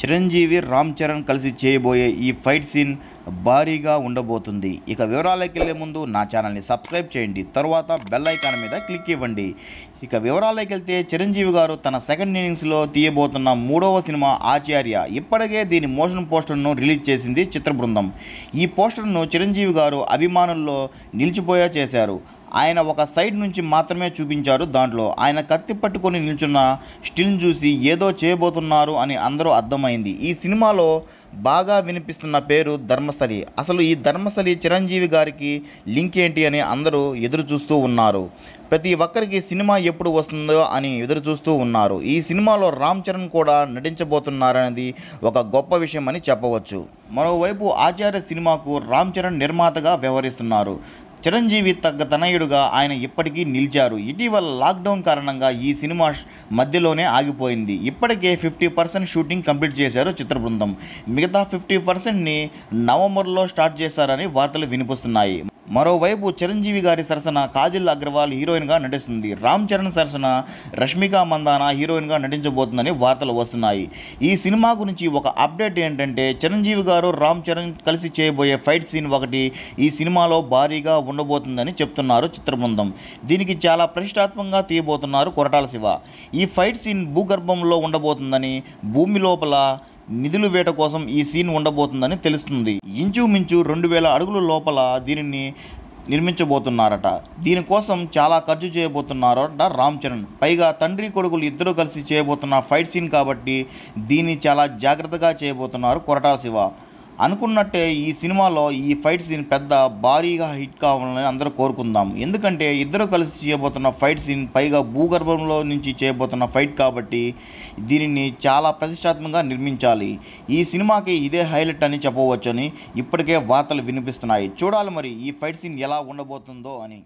చిరంజీవి రామ్ చరణ్ కలిసి చేయబోయే ఈ ఫైట్ సీన్ భారీగా ఉండబోతుంది ఇక వివరాలకి వెళ్ళే ముందు నా ఛానల్ని సబ్స్క్రైబ్ చేయండి తర్వాత బెల్ ఐకాన్ మీద క్లిక్ ఇవ్వండి ఇక వివరాలకి వెళ్తే చిరంజీవి గారు తన సెకండ్ ఇన్నింగ్స్లో తీయబోతున్న మూడవ సినిమా ఆచార్య ఇప్పటికే దీని మోషన్ పోస్టర్ను రిలీజ్ చేసింది చిత్ర బృందం ఈ పోస్టర్ను చిరంజీవి గారు అభిమానుల్లో నిలిచిపోయా చేశారు ఆయన ఒక సైడ్ నుంచి మాత్రమే చూపించారు దాంట్లో ఆయన కత్తి పట్టుకొని నిల్చున్న స్టిల్ని చూసి ఏదో చేయబోతున్నారు అని అందరూ అర్థమైంది ఈ సినిమాలో బాగా వినిపిస్తున్న పేరు ధర్మస్థలి అసలు ఈ ధర్మస్థలి చిరంజీవి గారికి లింక్ ఏంటి అని అందరూ ఎదురు చూస్తూ ఉన్నారు ప్రతి ఒక్కరికి సినిమా ఎప్పుడు వస్తుందో అని ఎదురు చూస్తూ ఉన్నారు ఈ సినిమాలో రామ్ చరణ్ కూడా నటించబోతున్నారనేది ఒక గొప్ప విషయం అని చెప్పవచ్చు మరోవైపు ఆచార్య సినిమాకు రామ్ చరణ్ నిర్మాతగా వ్యవహరిస్తున్నారు చిరంజీవి తగ్గ తనయుడుగా ఆయన ఇప్పటికీ నిలిచారు ఇటీవల లాక్డౌన్ కారణంగా ఈ సినిమా మధ్యలోనే ఆగిపోయింది ఇప్పటికే ఫిఫ్టీ పర్సెంట్ షూటింగ్ కంప్లీట్ చేశారు చిత్ర బృందం మిగతా ఫిఫ్టీ పర్సెంట్ని నవంబర్లో స్టార్ట్ చేశారని వార్తలు వినిపిస్తున్నాయి మరోవైపు చిరంజీవి గారి సరసన కాజల్ అగ్రవాల్ హీరోయిన్గా నటిస్తుంది రామ్ చరణ్ సరసన రష్మిక మందాన హీరోయిన్గా నటించబోతుందని వార్తలు వస్తున్నాయి ఈ సినిమా గురించి ఒక అప్డేట్ ఏంటంటే చిరంజీవి గారు రామ్ చరణ్ కలిసి చేయబోయే ఫైట్ సీన్ ఒకటి ఈ సినిమాలో భారీగా ఉండబోతుందని చెప్తున్నారు చిత్రబృందం దీనికి చాలా ప్రతిష్టాత్మకంగా తీయబోతున్నారు కొరటాల శివ ఈ ఫైట్ సీన్ భూగర్భంలో ఉండబోతుందని భూమి లోపల నిధులు వేట కోసం ఈ సీన్ ఉండబోతుందని తెలుస్తుంది ఇంచుమించు రెండు వేల అడుగుల లోపల దీనిని నిర్మించబోతున్నారట దీనికోసం చాలా ఖర్చు చేయబోతున్నారట రామ్ చరణ్ పైగా తండ్రి కొడుకులు ఇద్దరు కలిసి చేయబోతున్న ఫైట్ సీన్ కాబట్టి దీన్ని చాలా జాగ్రత్తగా చేయబోతున్నారు కొరటాల శివ అనుకున్నట్టే ఈ సినిమాలో ఈ ఫైట్ సీన్ పెద్ద భారీగా హిట్ కావాలని అందరూ కోరుకుందాం ఎందుకంటే ఇద్దరు కలిసి చేయబోతున్న ఫైట్ సీన్ పైగా భూగర్భంలో నుంచి చేయబోతున్న ఫైట్ కాబట్టి దీనిని చాలా ప్రతిష్టాత్మకంగా నిర్మించాలి ఈ సినిమాకి ఇదే హైలైట్ అని చెప్పవచ్చని ఇప్పటికే వార్తలు వినిపిస్తున్నాయి చూడాలి మరి ఈ ఫైట్ సీన్ ఎలా ఉండబోతుందో అని